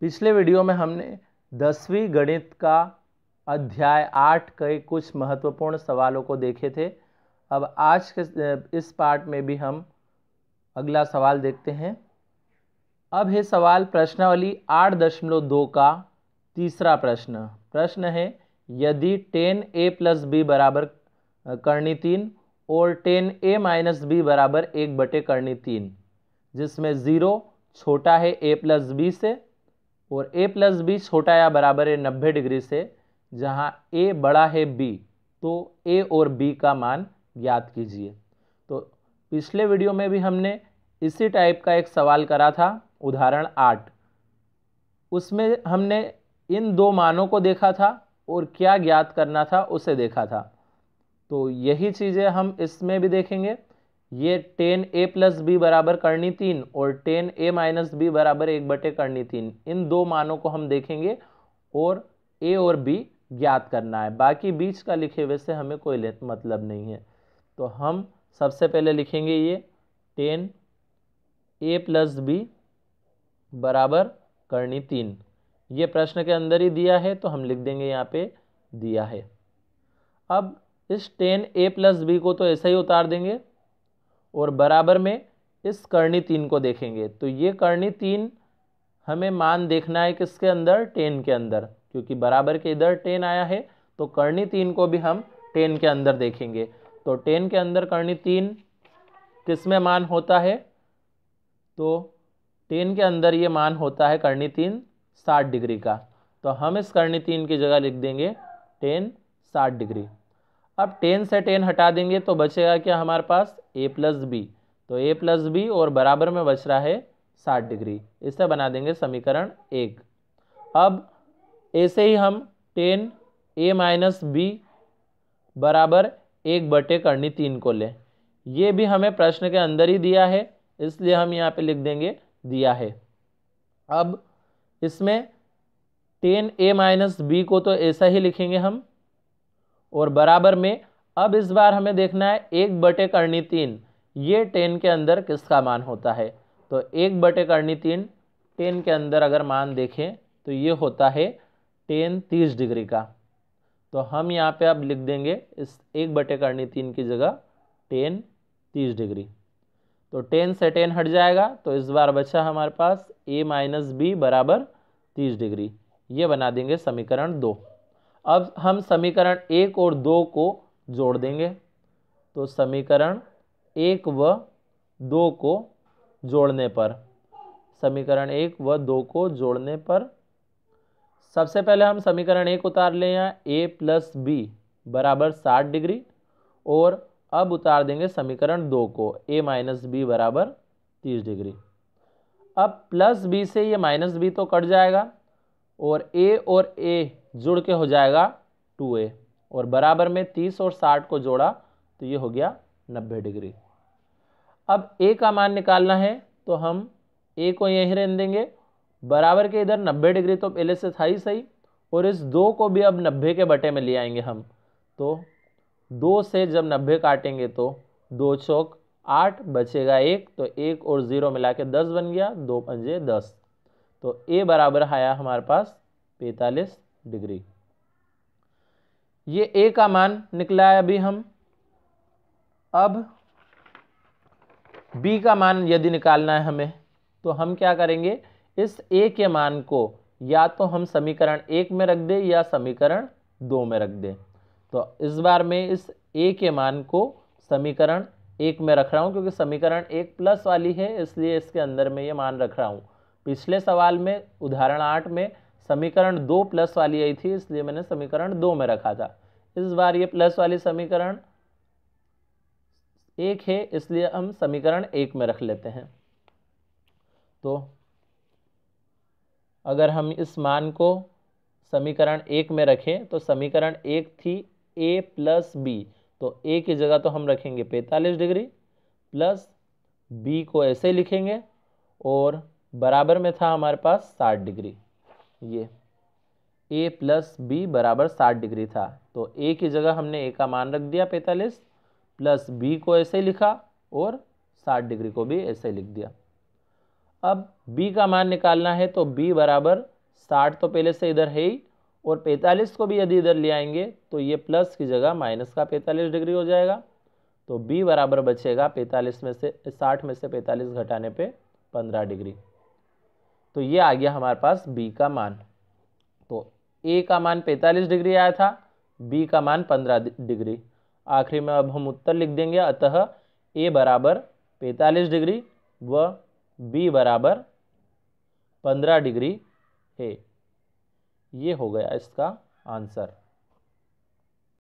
पिछले वीडियो में हमने दसवीं गणित का अध्याय आठ के कुछ महत्वपूर्ण सवालों को देखे थे अब आज के इस पार्ट में भी हम अगला सवाल देखते हैं अब है सवाल प्रश्नावली आठ दशमलव दो का तीसरा प्रश्न प्रश्न है यदि टेन ए प्लस बी बराबर करनी तीन और टेन ए माइनस बी बराबर एक बटे करनी तीन जिसमें ज़ीरो छोटा है ए प्लस बी से और ए प्लस बी छोटा या बराबर है नब्बे डिग्री से जहाँ ए बड़ा है बी तो ए और बी का मान ज्ञात कीजिए तो पिछले वीडियो में भी हमने इसी टाइप का एक सवाल करा था उदाहरण आठ उसमें हमने इन दो मानों को देखा था और क्या ज्ञात करना था उसे देखा था तो यही चीज़ें हम इसमें भी देखेंगे ये टेन ए प्लस बी बराबर करनी तीन और टेन ए माइनस बी बराबर एक बटे करनी तीन इन दो मानों को हम देखेंगे और ए और बी ज्ञात करना है बाकी बीच का लिखे हुए से हमें कोई मतलब नहीं है तो हम सबसे पहले लिखेंगे ये टेन ए प्लस बी बराबर करनी तीन ये प्रश्न के अंदर ही दिया है तो हम लिख देंगे यहाँ पे दिया है अब इस टेन ए प्लस बी को तो ऐसे ही उतार देंगे और बराबर में इस करणी तीन को देखेंगे तो ये करणी तीन हमें मान देखना है किसके अंदर टेन के अंदर क्योंकि बराबर के इधर टेन आया है तो करणी तीन को भी हम टेन के अंदर देखेंगे तो टेन के अंदर करणी तीन किस में मान होता है तो टेन के अंदर ये मान होता है करणी तीन साठ डिग्री का तो हम इस करणी तीन की जगह लिख देंगे टेन साठ डिग्री अब टेन से टेन हटा देंगे तो बचेगा क्या हमारे पास ए प्लस बी तो ए प्लस बी और बराबर में बच रहा है साठ डिग्री इससे बना देंगे समीकरण एक अब ऐसे ही हम टेन ए माइनस बी बराबर एक बटे करनी तीन को लें ये भी हमें प्रश्न के अंदर ही दिया है इसलिए हम यहाँ पे लिख देंगे दिया है अब इसमें टेन ए माइनस बी को तो ऐसा ही लिखेंगे हम और बराबर में अब इस बार हमें देखना है एक बटे करनी तीन ये टेन के अंदर किसका मान होता है तो एक बटे करनी तीन टेन के अंदर अगर मान देखें तो ये होता है टेन तीस डिग्री का तो हम यहाँ पे अब लिख देंगे इस एक बटे करनी तीन की जगह टेन तीस डिग्री तो टेन से टेन हट जाएगा तो इस बार बचा हमारे पास ए माइनस बी बराबर तीस डिग्री ये बना देंगे समीकरण दो अब हम समीकरण एक और दो को जोड़ देंगे तो समीकरण एक व दो को जोड़ने पर समीकरण एक व दो को जोड़ने पर सबसे पहले हम समीकरण एक उतार ले यहाँ ए प्लस बी बराबर साठ डिग्री और अब उतार देंगे समीकरण दो को ए माइनस बी बराबर तीस डिग्री अब प्लस बी से ये माइनस बी तो कट जाएगा और ए और ए जुड़ के हो जाएगा टू ए और बराबर में तीस और साठ को जोड़ा तो ये हो गया नब्बे डिग्री अब ए का मान निकालना है तो हम ए को यहीं रहने देंगे बराबर के इधर नब्बे डिग्री तो पहले से था ही सही और इस दो को भी अब नब्बे के बटे में ले आएंगे हम तो दो से जब नब्बे काटेंगे तो दो चौक आठ बचेगा एक तो एक और ज़ीरो मिला के दस बन गया दो पंजे दस तो ए बराबर आया हमारे पास पैंतालीस डिग्री ये ए का मान निकला है अभी हम अब बी का मान यदि निकालना है हमें तो हम क्या करेंगे इस ए के मान को या तो हम समीकरण एक में रख दें या समीकरण दो में रख दें तो इस बार मैं इस ए के मान को समीकरण एक में रख रहा हूं क्योंकि समीकरण एक प्लस वाली है इसलिए इसके अंदर में ये मान रख रहा हूं पिछले सवाल में उदाहरण आठ में समीकरण दो प्लस वाली आई थी इसलिए मैंने समीकरण दो में रखा था इस बार ये प्लस वाली समीकरण एक है इसलिए हम समीकरण एक में रख लेते हैं तो अगर हम इस मान को समीकरण एक में रखें तो समीकरण एक थी ए प्लस बी तो ए की जगह तो हम रखेंगे पैंतालीस डिग्री प्लस बी को ऐसे लिखेंगे और बराबर में था हमारे पास साठ डिग्री ये ए प्लस बी बराबर साठ डिग्री था तो ए की जगह हमने ए का मान रख दिया पैंतालीस प्लस बी को ऐसे लिखा और साठ डिग्री को भी ऐसे लिख दिया अब बी का मान निकालना है तो बी बराबर साठ तो पहले से इधर है ही और पैंतालीस को भी यदि इधर ले आएंगे तो ये प्लस की जगह माइनस का पैंतालीस डिग्री हो जाएगा तो बी बराबर बचेगा पैंतालीस में से साठ में से पैंतालीस घटाने पर पंद्रह डिग्री तो ये आ गया हमारे पास बी का मान तो ए का मान पैंतालीस डिग्री आया था बी का मान पंद्रह डिग्री आखिरी में अब हम उत्तर लिख देंगे अतः ए बराबर पैंतालीस डिग्री व बी बराबर पंद्रह डिग्री है ये हो गया इसका आंसर